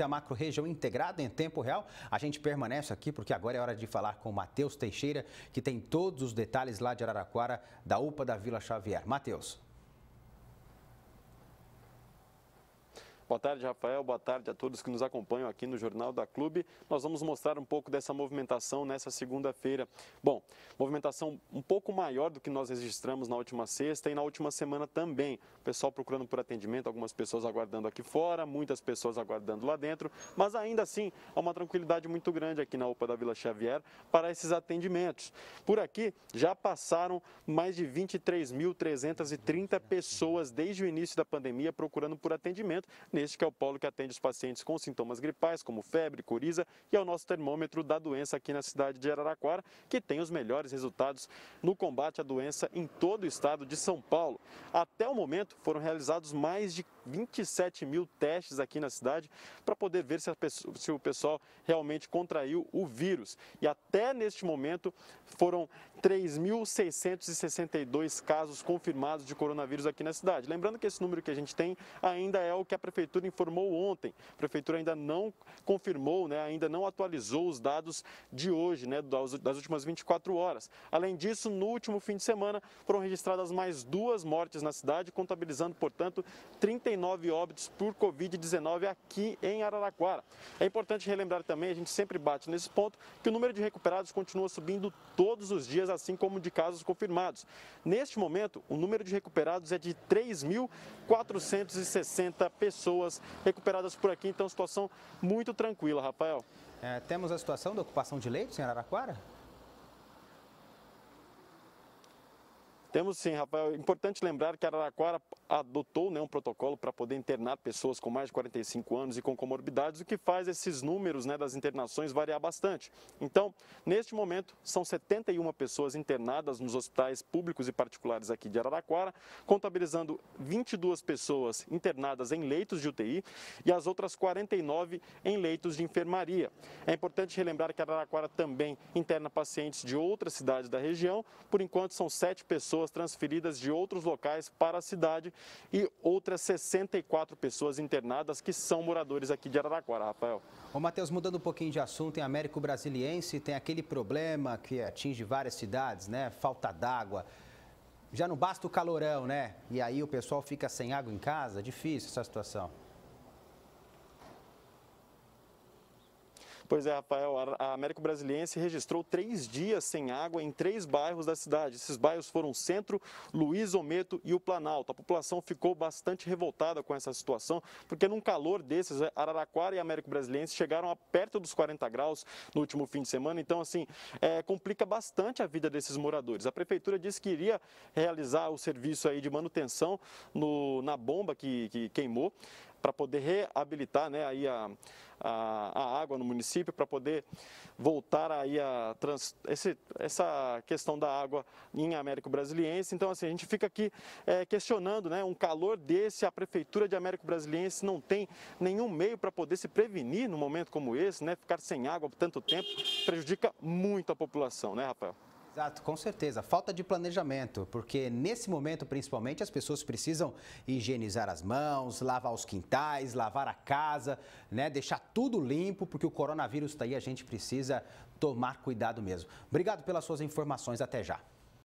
a macro região integrada em tempo real. A gente permanece aqui porque agora é hora de falar com o Matheus Teixeira, que tem todos os detalhes lá de Araraquara, da UPA da Vila Xavier. Matheus. Boa tarde, Rafael. Boa tarde a todos que nos acompanham aqui no Jornal da Clube. Nós vamos mostrar um pouco dessa movimentação nessa segunda-feira. Bom, movimentação um pouco maior do que nós registramos na última sexta e na última semana também. O pessoal procurando por atendimento, algumas pessoas aguardando aqui fora, muitas pessoas aguardando lá dentro, mas ainda assim há uma tranquilidade muito grande aqui na UPA da Vila Xavier para esses atendimentos. Por aqui já passaram mais de 23.330 pessoas desde o início da pandemia procurando por atendimento. Nesse este é o polo que atende os pacientes com sintomas gripais, como febre, coriza, e é o nosso termômetro da doença aqui na cidade de Araraquara, que tem os melhores resultados no combate à doença em todo o estado de São Paulo. Até o momento, foram realizados mais de 27 mil testes aqui na cidade para poder ver se, pessoa, se, o pessoal realmente contraiu o vírus. E até neste momento foram 3.662 casos confirmados de coronavírus aqui na cidade. Lembrando que esse número que a gente tem ainda é o que a prefeitura informou ontem. A prefeitura ainda não confirmou, né, ainda não atualizou os dados de hoje, né, das últimas 24 horas. Além disso, no último fim de semana foram registradas mais duas mortes na cidade, contabilizando, portanto, 30 39 óbitos por Covid-19 aqui em Araraquara. É importante relembrar também, a gente sempre bate nesse ponto, que o número de recuperados continua subindo todos os dias, assim como de casos confirmados. Neste momento, o número de recuperados é de 3.460 pessoas recuperadas por aqui, então situação muito tranquila, Rafael. É, temos a situação da ocupação de leitos em Araraquara? Temos sim, Rafael. É importante lembrar que Araraquara adotou né, um protocolo para poder internar pessoas com mais de 45 anos e com comorbidades, o que faz esses números né, das internações variar bastante. Então, neste momento, são 71 pessoas internadas nos hospitais públicos e particulares aqui de Araraquara, contabilizando 22 pessoas internadas em leitos de UTI e as outras 49 em leitos de enfermaria. É importante relembrar que Araraquara também interna pacientes de outras cidades da região. Por enquanto, são sete pessoas pessoas transferidas de outros locais para a cidade e outras 64 pessoas internadas que são moradores aqui de Araraquara, Rafael. Ô Matheus, mudando um pouquinho de assunto, em Américo Brasiliense tem aquele problema que atinge várias cidades, né? Falta d'água já não basta o calorão, né? E aí o pessoal fica sem água em casa, difícil essa situação. Pois é, Rafael, a Américo Brasiliense registrou três dias sem água em três bairros da cidade. Esses bairros foram Centro, Luiz Ometo e o Planalto. A população ficou bastante revoltada com essa situação, porque num calor desses, é, Araraquara e Américo Brasiliense chegaram a perto dos 40 graus no último fim de semana. Então, assim, é, complica bastante a vida desses moradores. A prefeitura disse que iria realizar o serviço aí de manutenção no, na bomba que, que queimou para poder reabilitar né, aí a, a, a, água no município, para poder voltar aí a trans, esse, essa questão da água em Américo Brasiliense. Então, assim, a gente fica aqui é, questionando né, um calor desse, a Prefeitura de Américo Brasiliense não tem nenhum meio para poder se prevenir num momento como esse, né, ficar sem água por tanto tempo, prejudica muito a população, né, Rafael? Exato, com certeza. Falta de planejamento, porque nesse momento, principalmente, as pessoas precisam higienizar as mãos, lavar os quintais, lavar a casa, né? Deixar tudo limpo, porque o coronavírus está aí, a gente precisa tomar cuidado mesmo. Obrigado pelas suas informações, até já.